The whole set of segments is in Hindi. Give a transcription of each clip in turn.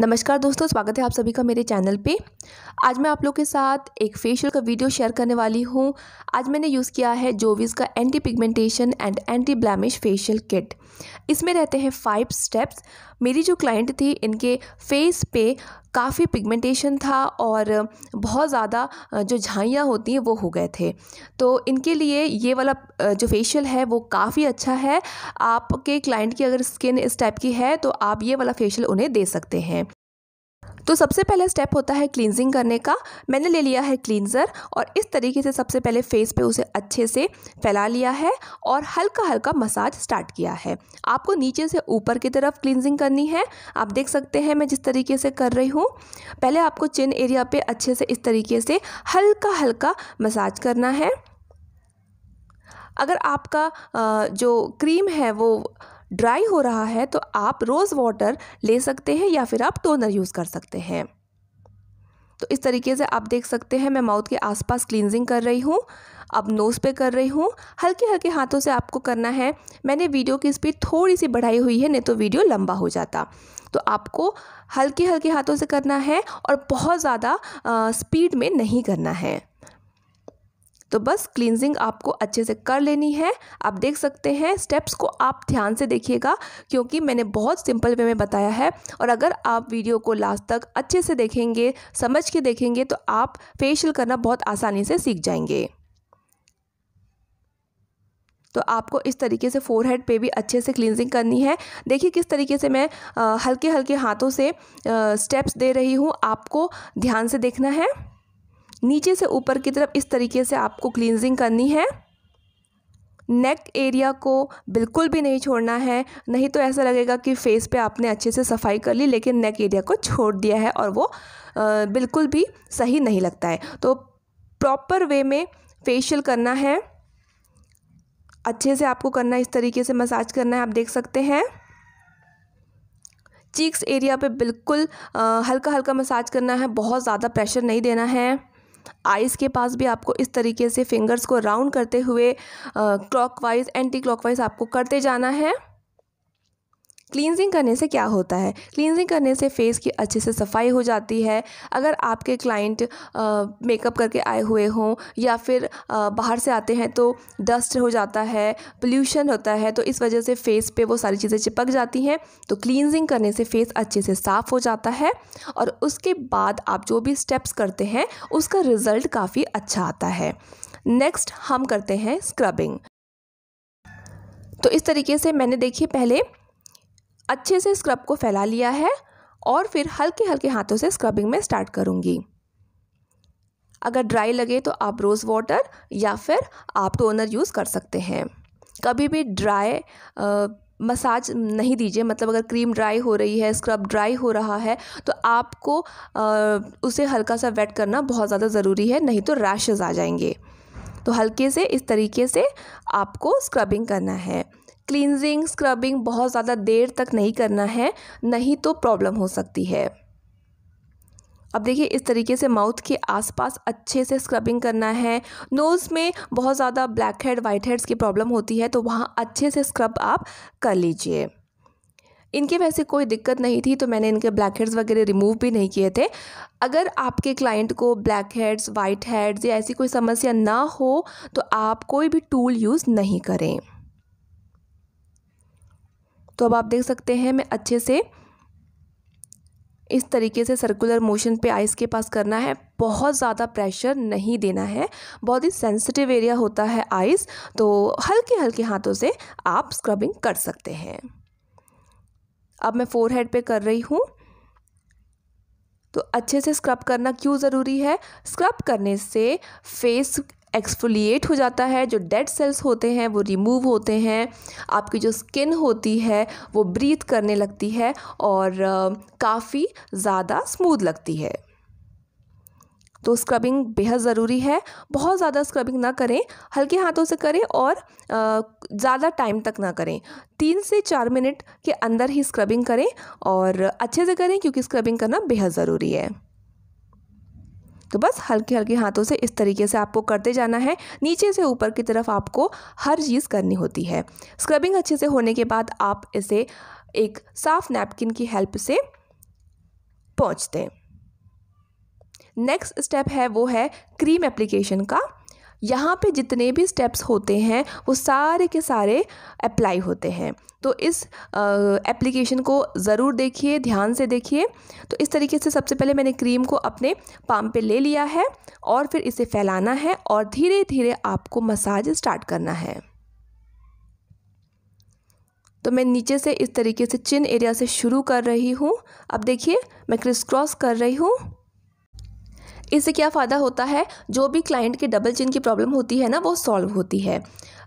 नमस्कार दोस्तों स्वागत है आप सभी का मेरे चैनल पे आज मैं आप लोग के साथ एक फेशियल का वीडियो शेयर करने वाली हूँ आज मैंने यूज़ किया है जोविस का anti pigmentation and anti blemish facial kit इसमें रहते हैं फाइव स्टेप्स मेरी जो क्लाइंट थी इनके फेस पे काफ़ी पिगमेंटेशन था और बहुत ज़्यादा जो झाइयाँ होती हैं वो हो गए थे तो इनके लिए ये वाला जो फेशियल है वो काफ़ी अच्छा है आपके क्लाइंट की अगर स्किन इस टाइप की है तो आप ये वाला फेशियल उन्हें दे सकते हैं तो सबसे पहला स्टेप होता है क्लिनजिंग करने का मैंने ले लिया है क्लिनज़र और इस तरीके से सबसे पहले फेस पे उसे अच्छे से फैला लिया है और हल्का हल्का मसाज स्टार्ट किया है आपको नीचे से ऊपर की तरफ क्लिनजिंग करनी है आप देख सकते हैं मैं जिस तरीके से कर रही हूँ पहले आपको चिन एरिया पे अच्छे से इस तरीके से हल्का हल्का मसाज करना है अगर आपका जो क्रीम है वो ड्राई हो रहा है तो आप रोज़ वाटर ले सकते हैं या फिर आप टोनर यूज़ कर सकते हैं तो इस तरीके से आप देख सकते हैं मैं माउथ के आसपास क्लिनजिंग कर रही हूँ अब नोज़ पे कर रही हूँ हल्के हल्के हाथों से आपको करना है मैंने वीडियो की स्पीड थोड़ी सी बढ़ाई हुई है नहीं तो वीडियो लंबा हो जाता तो आपको हल्के हल्के हाथों से करना है और बहुत ज़्यादा स्पीड में नहीं करना है तो बस क्लिनजिंग आपको अच्छे से कर लेनी है आप देख सकते हैं स्टेप्स को आप ध्यान से देखिएगा क्योंकि मैंने बहुत सिंपल वे में बताया है और अगर आप वीडियो को लास्ट तक अच्छे से देखेंगे समझ के देखेंगे तो आप फेशियल करना बहुत आसानी से सीख जाएंगे तो आपको इस तरीके से फोर हेड पे भी अच्छे से क्लिनजिंग करनी है देखिए किस तरीके से मैं हल्के हल्के हाथों से स्टेप्स दे रही हूँ आपको ध्यान से देखना है नीचे से ऊपर की तरफ इस तरीके से आपको क्लिनजिंग करनी है नेक एरिया को बिल्कुल भी नहीं छोड़ना है नहीं तो ऐसा लगेगा कि फेस पे आपने अच्छे से सफाई कर ली लेकिन नेक एरिया को छोड़ दिया है और वो बिल्कुल भी सही नहीं लगता है तो प्रॉपर वे में फेशियल करना है अच्छे से आपको करना है इस तरीके से मसाज करना है आप देख सकते हैं चीक्स एरिया पे बिल्कुल आ, हल्का हल्का मसाज करना है बहुत ज़्यादा प्रेशर नहीं देना है आइज़ के पास भी आपको इस तरीके से फिंगर्स को राउंड करते हुए क्लॉकवाइज एंटी क्लॉकवाइज आपको करते जाना है क्लींजिंग करने से क्या होता है क्लींजिंग करने से फेस की अच्छे से सफाई हो जाती है अगर आपके क्लाइंट मेकअप करके आए हुए हों या फिर आ, बाहर से आते हैं तो डस्ट हो जाता है पोल्यूशन होता है तो इस वजह से फेस पे वो सारी चीज़ें चिपक जाती हैं तो क्लींजिंग करने से फेस अच्छे से साफ़ हो जाता है और उसके बाद आप जो भी स्टेप्स करते हैं उसका रिज़ल्ट काफ़ी अच्छा आता है नेक्स्ट हम करते हैं स्क्रबिंग तो इस तरीके से मैंने देखिए पहले अच्छे से स्क्रब को फैला लिया है और फिर हल्के हल्के हाथों से स्क्रबिंग में स्टार्ट करूँगी अगर ड्राई लगे तो आप रोज़ वाटर या फिर आप टोनर यूज़ कर सकते हैं कभी भी ड्राई मसाज नहीं दीजिए मतलब अगर क्रीम ड्राई हो रही है स्क्रब ड्राई हो रहा है तो आपको आ, उसे हल्का सा वेट करना बहुत ज़्यादा ज़रूरी है नहीं तो रैशेज़ आ जाएंगे तो हल्के से इस तरीके से आपको स्क्रबिंग करना है क्लिनजिंग स्क्रबिंग बहुत ज़्यादा देर तक नहीं करना है नहीं तो प्रॉब्लम हो सकती है अब देखिए इस तरीके से माउथ के आसपास अच्छे से स्क्रबिंग करना है नोज़ में बहुत ज़्यादा ब्लैक हेड वाइट हेड्स की प्रॉब्लम होती है तो वहाँ अच्छे से स्क्रब आप कर लीजिए इनके वैसे कोई दिक्कत नहीं थी तो मैंने इनके ब्लैक हेड्स वगैरह रिमूव भी नहीं किए थे अगर आपके क्लाइंट को ब्लैक हेड्स वाइट हेड्स या ऐसी कोई समस्या ना हो तो आप कोई भी टूल यूज़ नहीं करें तो अब आप देख सकते हैं मैं अच्छे से इस तरीके से सर्कुलर मोशन पे आइस के पास करना है बहुत ज़्यादा प्रेशर नहीं देना है बहुत ही सेंसिटिव एरिया होता है आइस तो हल्के हल्के हाथों से आप स्क्रबिंग कर सकते हैं अब मैं फोर हेड कर रही हूँ तो अच्छे से स्क्रब करना क्यों ज़रूरी है स्क्रब करने से फेस एक्सफोलिएट हो जाता है जो डेड सेल्स होते हैं वो रिमूव होते हैं आपकी जो स्किन होती है वो ब्रीथ करने लगती है और काफ़ी ज़्यादा स्मूथ लगती है तो स्क्रबिंग बेहद ज़रूरी है बहुत ज़्यादा स्क्रबिंग ना करें हल्के हाथों से करें और ज़्यादा टाइम तक ना करें तीन से चार मिनट के अंदर ही स्क्रबिंग करें और अच्छे से करें क्योंकि स्क्रबिंग करना बेहद ज़रूरी है तो बस हल्के हल्के हाथों से इस तरीके से आपको करते जाना है नीचे से ऊपर की तरफ आपको हर चीज़ करनी होती है स्क्रबिंग अच्छे से होने के बाद आप इसे एक साफ़ नैपकिन की हेल्प से पहुँच दें नेक्स्ट स्टेप है वो है क्रीम एप्लीकेशन का यहाँ पे जितने भी स्टेप्स होते हैं वो सारे के सारे अप्लाई होते हैं तो इस एप्लीकेशन को ज़रूर देखिए ध्यान से देखिए तो इस तरीके से सबसे पहले मैंने क्रीम को अपने पाम पे ले लिया है और फिर इसे फैलाना है और धीरे धीरे आपको मसाज स्टार्ट करना है तो मैं नीचे से इस तरीके से चिन एरिया से शुरू कर रही हूँ अब देखिए मैं क्रिस क्रॉस कर रही हूँ इससे क्या फ़ायदा होता है जो भी क्लाइंट के डबल चिन की प्रॉब्लम होती है ना वो सॉल्व होती है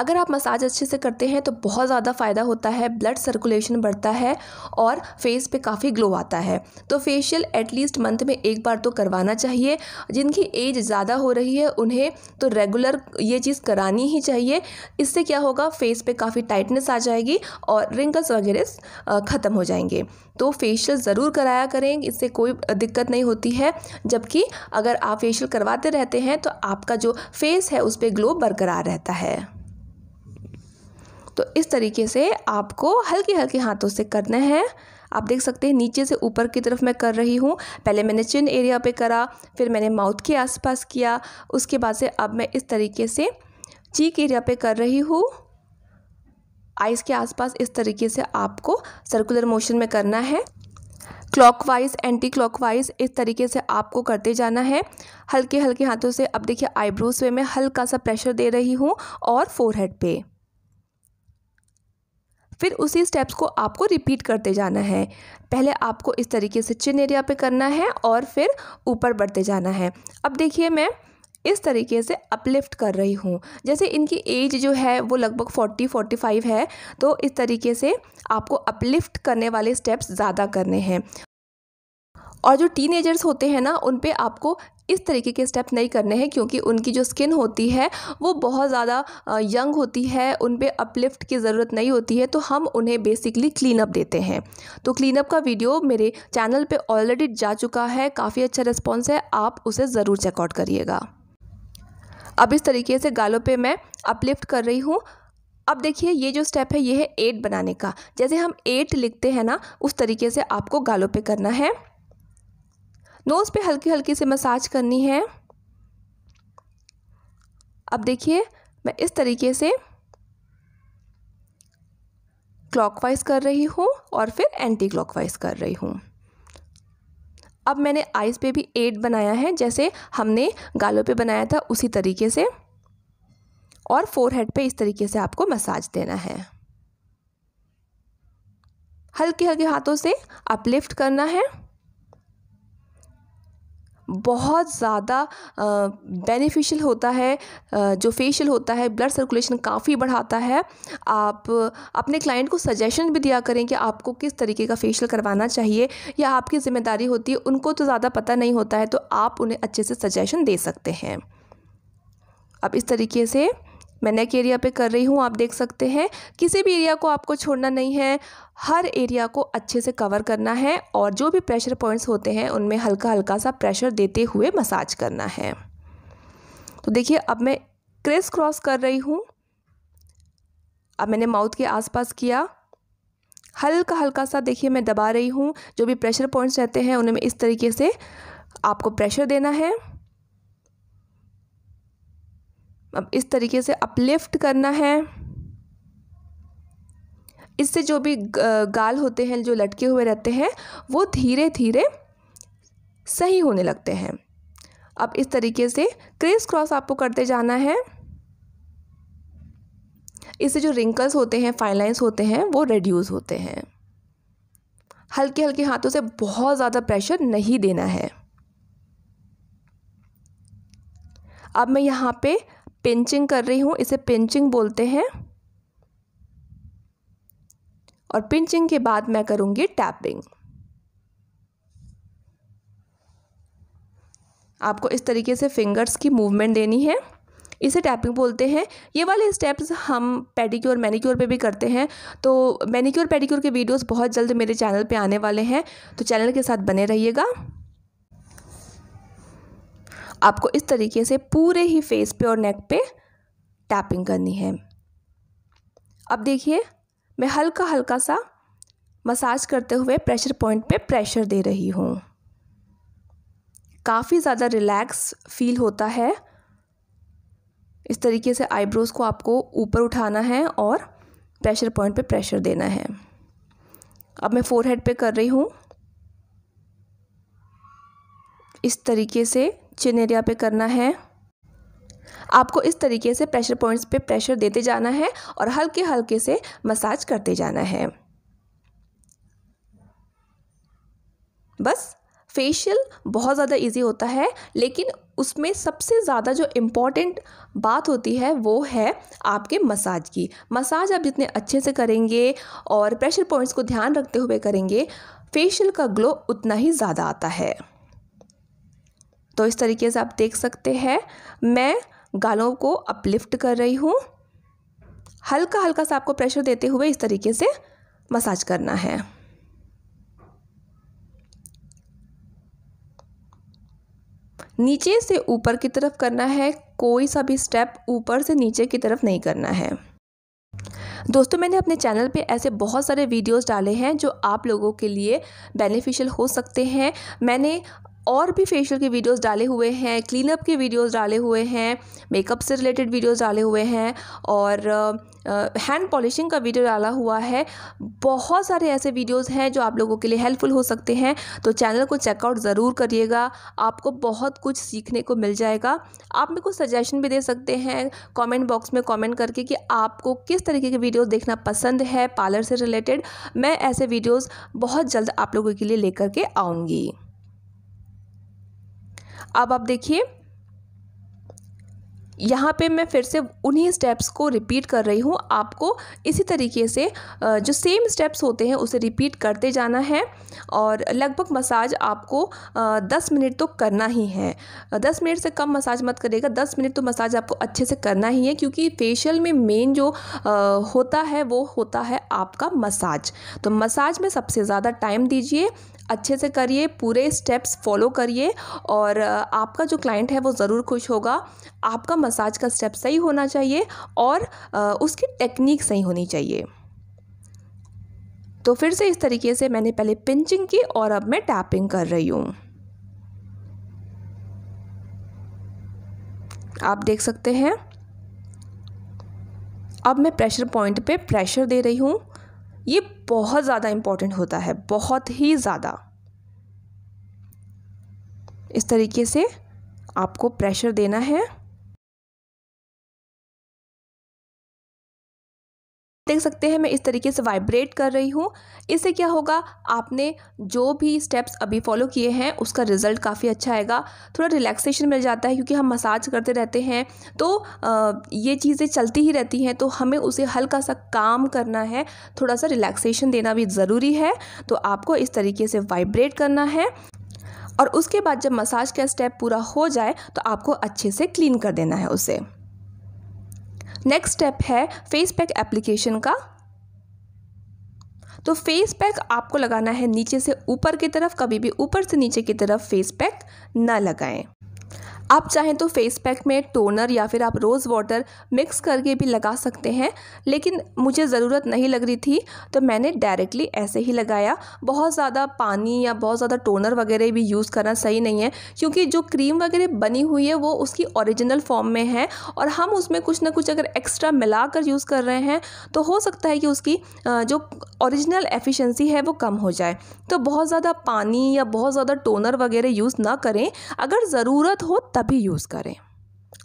अगर आप मसाज अच्छे से करते हैं तो बहुत ज़्यादा फ़ायदा होता है ब्लड सर्कुलेशन बढ़ता है और फेस पे काफ़ी ग्लो आता है तो फेशियल एटलीस्ट मंथ में एक बार तो करवाना चाहिए जिनकी एज ज़्यादा हो रही है उन्हें तो रेगुलर ये चीज़ करानी ही चाहिए इससे क्या होगा फेस पे काफ़ी टाइटनेस आ जाएगी और रिंकल्स वगैरह ख़त्म हो जाएंगे तो फेशियल ज़रूर कराया करें इससे कोई दिक्कत नहीं होती है जबकि अगर आप फेशियल करवाते रहते हैं तो आपका जो फेस है उस पर ग्लो बरकरार रहता है तो इस तरीके से आपको हल्के हल्के हाथों से करना है आप देख सकते हैं नीचे से ऊपर की तरफ मैं कर रही हूँ पहले मैंने चिन एरिया पे करा फिर मैंने माउथ के आसपास किया उसके बाद से अब मैं इस तरीके से चीक एरिया पे कर रही हूँ आइज़ के आसपास इस तरीके से आपको सर्कुलर मोशन में करना है क्लॉकवाइज एंटी क्लॉकवाइज इस तरीके से आपको करते जाना है हल्के हल्के हाथों से अब देखिए आईब्रोज पे मैं हल्का सा प्रेशर दे रही हूँ और फोरहेड पे फिर उसी स्टेप्स को आपको रिपीट करते जाना है पहले आपको इस तरीके से चिन एरिया पे करना है और फिर ऊपर बढ़ते जाना है अब देखिए मैं इस तरीके से अपलिफ्ट कर रही हूँ जैसे इनकी एज जो है वो लगभग फोर्टी फोर्टी फाइव है तो इस तरीके से आपको अपलिफ्ट करने वाले स्टेप्स ज़्यादा करने हैं और जो टीनेजर्स होते हैं ना उन पर आपको इस तरीके के स्टेप नहीं करने हैं क्योंकि उनकी जो स्किन होती है वो बहुत ज़्यादा यंग होती है उन पर अपलिफ्ट की ज़रूरत नहीं होती है तो हम उन्हें बेसिकली क्लीनअप देते हैं तो क्लीनअप का वीडियो मेरे चैनल पर ऑलरेडी जा चुका है काफ़ी अच्छा रिस्पॉन्स है आप उसे ज़रूर चेकआउट करिएगा अब इस तरीके से गालों पे मैं अपलिफ्ट कर रही हूँ अब देखिए ये जो स्टेप है ये है एट बनाने का जैसे हम एट लिखते हैं ना उस तरीके से आपको गालों पे करना है नोज़ पे हल्की हल्की से मसाज करनी है अब देखिए मैं इस तरीके से क्लॉकवाइज कर रही हूँ और फिर एंटी क्लॉकवाइज कर रही हूँ अब मैंने आइज़ पे भी एड बनाया है जैसे हमने गालों पे बनाया था उसी तरीके से और फोर हेड पर इस तरीके से आपको मसाज देना है हल्के हल्के हाथों से अपलिफ्ट करना है बहुत ज़्यादा बेनिफिशियल होता है जो फेशियल होता है ब्लड सर्कुलेशन काफ़ी बढ़ाता है आप अपने क्लाइंट को सजेशन भी दिया करें कि आपको किस तरीके का फेशियल करवाना चाहिए या आपकी ज़िम्मेदारी होती है उनको तो ज़्यादा पता नहीं होता है तो आप उन्हें अच्छे से सजेशन दे सकते हैं अब इस तरीके से मैं नेक एरिया पे कर रही हूँ आप देख सकते हैं किसी भी एरिया को आपको छोड़ना नहीं है हर एरिया को अच्छे से कवर करना है और जो भी प्रेशर पॉइंट्स होते हैं उनमें हल्का हल्का सा प्रेशर देते हुए मसाज करना है तो देखिए अब मैं क्रेस क्रॉस कर रही हूँ अब मैंने माउथ के आसपास किया हल्का हल्का सा देखिए मैं दबा रही हूँ जो भी प्रेशर पॉइंट्स रहते हैं उनमें इस तरीके से आपको प्रेशर देना है अब इस तरीके से अपलिफ्ट करना है इससे जो भी गाल होते हैं जो लटके हुए रहते हैं वो धीरे धीरे सही होने लगते हैं अब इस तरीके से क्रेस क्रॉस आपको करते जाना है इससे जो रिंकल्स होते हैं फाइनलाइंस होते हैं वो रिड्यूस होते हैं हल्के हल्के हाथों से बहुत ज़्यादा प्रेशर नहीं देना है अब मैं यहाँ पे पिंचिंग कर रही हूँ इसे पिंचिंग बोलते हैं और पिंचिंग के बाद मैं करूँगी टैपिंग आपको इस तरीके से फिंगर्स की मूवमेंट देनी है इसे टैपिंग बोलते हैं ये वाले स्टेप्स हम पेडिक्योर मैनिक्योर पे भी करते हैं तो मैनिक्योर पेडिक्योर के वीडियोस बहुत जल्द मेरे चैनल पे आने वाले हैं तो चैनल के साथ बने रहिएगा आपको इस तरीके से पूरे ही फेस पे और नेक पे टैपिंग करनी है अब देखिए मैं हल्का हल्का सा मसाज करते हुए प्रेशर पॉइंट पे प्रेशर दे रही हूँ काफ़ी ज़्यादा रिलैक्स फील होता है इस तरीके से आईब्रोज़ को आपको ऊपर उठाना है और प्रेशर पॉइंट पे प्रेशर देना है अब मैं फोरहेड पे कर रही हूँ इस तरीके से चिन एरिया पे करना है आपको इस तरीके से प्रेशर पॉइंट्स पे प्रेशर देते जाना है और हल्के हल्के से मसाज करते जाना है बस फेशियल बहुत ज़्यादा इजी होता है लेकिन उसमें सबसे ज़्यादा जो इम्पॉर्टेंट बात होती है वो है आपके मसाज की मसाज आप जितने अच्छे से करेंगे और प्रेशर पॉइंट्स को ध्यान रखते हुए करेंगे फेशियल का ग्लो उतना ही ज़्यादा आता है तो इस तरीके से आप देख सकते हैं मैं गालों को अपलिफ्ट कर रही हूँ हल्का हल्का सा आपको प्रेशर देते हुए इस तरीके से मसाज करना है नीचे से ऊपर की तरफ करना है कोई सा भी स्टेप ऊपर से नीचे की तरफ नहीं करना है दोस्तों मैंने अपने चैनल पे ऐसे बहुत सारे वीडियोस डाले हैं जो आप लोगों के लिए बेनिफिशियल हो सकते हैं मैंने और भी फेशियल के वीडियोस डाले हुए हैं क्लीनअप के वीडियोस डाले हुए हैं मेकअप से रिलेटेड वीडियोस डाले हुए हैं और हैंड पॉलिशिंग का वीडियो डाला हुआ है बहुत सारे ऐसे वीडियोस हैं जो आप लोगों के लिए हेल्पफुल हो सकते हैं तो चैनल को चेकआउट ज़रूर करिएगा आपको बहुत कुछ सीखने को मिल जाएगा आप मेरे को सजेशन भी दे सकते हैं कमेंट बॉक्स में कमेंट करके कि आपको किस तरीके के वीडियोस देखना पसंद है पार्लर से रिलेटेड मैं ऐसे वीडियोज़ बहुत जल्द आप लोगों के लिए लेकर के आऊँगी अब आप देखिए यहाँ पे मैं फिर से उन्हीं स्टेप्स को रिपीट कर रही हूँ आपको इसी तरीके से जो सेम स्टेप्स होते हैं उसे रिपीट करते जाना है और लगभग मसाज आपको 10 मिनट तो करना ही है 10 मिनट से कम मसाज मत करेगा 10 मिनट तो मसाज आपको अच्छे से करना ही है क्योंकि फेशियल में मेन जो होता है वो होता है आपका मसाज तो मसाज में सबसे ज़्यादा टाइम दीजिए अच्छे से करिए पूरे स्टेप्स फॉलो करिए और आपका जो क्लाइंट है वो ज़रूर खुश होगा आपका मसाज का स्टेप सही होना चाहिए और उसकी टेक्निक सही होनी चाहिए तो फिर से इस तरीके से मैंने पहले पिंचिंग की और अब मैं टैपिंग कर रही हूँ आप देख सकते हैं अब मैं प्रेशर पॉइंट पे प्रेशर दे रही हूँ ये बहुत ज़्यादा इम्पॉर्टेंट होता है बहुत ही ज़्यादा इस तरीके से आपको प्रेशर देना है देख सकते हैं मैं इस तरीके से वाइब्रेट कर रही हूँ इससे क्या होगा आपने जो भी स्टेप्स अभी फॉलो किए हैं उसका रिजल्ट काफ़ी अच्छा आएगा थोड़ा रिलैक्सेशन मिल जाता है क्योंकि हम मसाज करते रहते हैं तो आ, ये चीज़ें चलती ही रहती हैं तो हमें उसे हल्का सा काम करना है थोड़ा सा रिलैक्सेशन देना भी ज़रूरी है तो आपको इस तरीके से वाइब्रेट करना है और उसके बाद जब मसाज का स्टेप पूरा हो जाए तो आपको अच्छे से क्लीन कर देना है उसे नेक्स्ट स्टेप है फेस पैक एप्लीकेशन का तो फेस पैक आपको लगाना है नीचे से ऊपर की तरफ कभी भी ऊपर से नीचे की तरफ फेस पैक ना लगाएं आप चाहें तो फेस पैक में टोनर या फिर आप रोज़ वाटर मिक्स करके भी लगा सकते हैं लेकिन मुझे ज़रूरत नहीं लग रही थी तो मैंने डायरेक्टली ऐसे ही लगाया बहुत ज़्यादा पानी या बहुत ज़्यादा टोनर वगैरह भी यूज़ करना सही नहीं है क्योंकि जो क्रीम वगैरह बनी हुई है वो उसकी ओरिजिनल फॉर्म में है और हम उसमें कुछ ना कुछ अगर एक्स्ट्रा मिला यूज़ कर रहे हैं तो हो सकता है कि उसकी जो ओरिजिनल एफिशिएंसी है वो कम हो जाए तो बहुत ज़्यादा पानी या बहुत ज़्यादा टोनर वगैरह यूज़ ना करें अगर ज़रूरत हो तभी यूज़ करें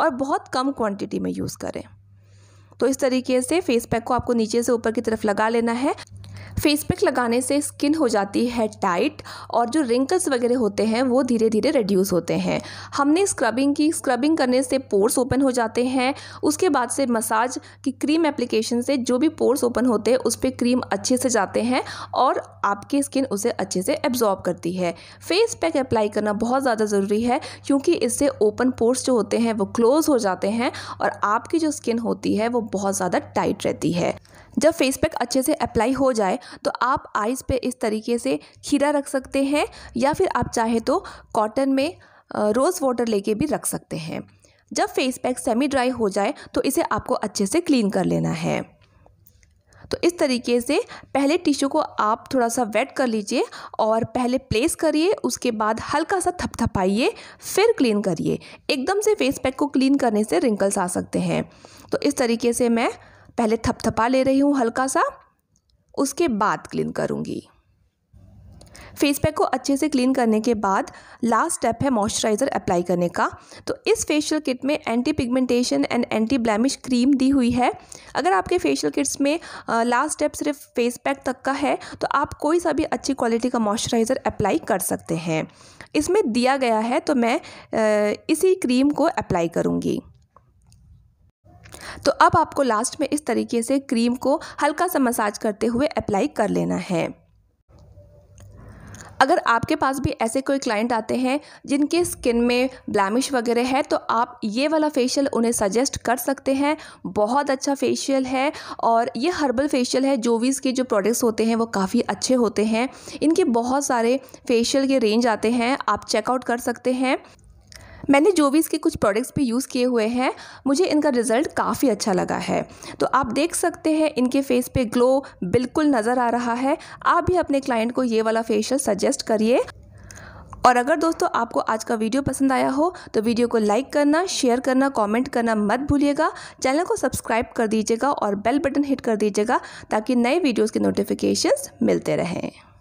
और बहुत कम क्वांटिटी में यूज़ करें तो इस तरीके से फेस पैक को आपको नीचे से ऊपर की तरफ लगा लेना है फेस पैक लगाने से स्किन हो जाती है टाइट और जो रिंकल्स वगैरह होते हैं वो धीरे धीरे रिड्यूस होते हैं हमने स्क्रबिंग की स्क्रबिंग करने से पोर्स ओपन हो जाते हैं उसके बाद से मसाज की क्रीम एप्लीकेशन से जो भी पोर्स ओपन होते हैं उस पर क्रीम अच्छे से जाते हैं और आपकी स्किन उसे अच्छे से एब्जॉर्ब करती है फेस पैक अप्लाई करना बहुत ज़्यादा ज़रूरी है क्योंकि इससे ओपन पोर्स जो होते हैं वो क्लोज़ हो जाते हैं और आपकी जो स्किन होती है वो बहुत ज़्यादा टाइट रहती है जब फेस पैक अच्छे से अप्लाई हो जाए तो आप आइज़ पे इस तरीके से खीरा रख सकते हैं या फिर आप चाहे तो कॉटन में रोज़ वाटर लेके भी रख सकते हैं जब फेस पैक सेमी ड्राई हो जाए तो इसे आपको अच्छे से क्लीन कर लेना है तो इस तरीके से पहले टिश्यू को आप थोड़ा सा वेट कर लीजिए और पहले प्लेस करिए उसके बाद हल्का सा थपथपाइए फिर क्लीन करिए एकदम से फेस पैक को क्लीन करने से रिंकल्स आ सकते हैं तो इस तरीके से मैं पहले थपथपा ले रही हूँ हल्का सा उसके बाद क्लीन करूँगी फेस पैक को अच्छे से क्लीन करने के बाद लास्ट स्टेप है मॉइस्चराइज़र अप्लाई करने का तो इस फेशियल किट में anti pigmentation and anti blemish cream दी हुई है अगर आपके फेशियल किट्स में लास्ट स्टेप सिर्फ फेस पैक तक का है तो आप कोई सा भी अच्छी क्वालिटी का मॉइस्चराइज़र अप्लाई कर सकते हैं इसमें दिया गया है तो मैं इसी क्रीम को अप्लाई करूँगी तो अब आपको लास्ट में इस तरीके से क्रीम को हल्का सा मसाज करते हुए अप्लाई कर लेना है अगर आपके पास भी ऐसे कोई क्लाइंट आते हैं जिनके स्किन में ब्लैमिश वगैरह है तो आप ये वाला फेशियल उन्हें सजेस्ट कर सकते हैं बहुत अच्छा फेशियल है और ये हर्बल फेशियल है जोवीज़ के जो प्रोडक्ट्स होते हैं वो काफ़ी अच्छे होते हैं इनके बहुत सारे फेशियल के रेंज आते हैं आप चेकआउट कर सकते हैं मैंने जो भी इसके कुछ प्रोडक्ट्स भी यूज़ किए हुए हैं मुझे इनका रिज़ल्ट काफ़ी अच्छा लगा है तो आप देख सकते हैं इनके फेस पे ग्लो बिल्कुल नज़र आ रहा है आप भी अपने क्लाइंट को ये वाला फेशियल सजेस्ट करिए और अगर दोस्तों आपको आज का वीडियो पसंद आया हो तो वीडियो को लाइक करना शेयर करना कमेंट करना मत भूलिएगा चैनल को सब्सक्राइब कर दीजिएगा और बेल बटन हिट कर दीजिएगा ताकि नए वीडियोस के नोटिफिकेशंस मिलते रहें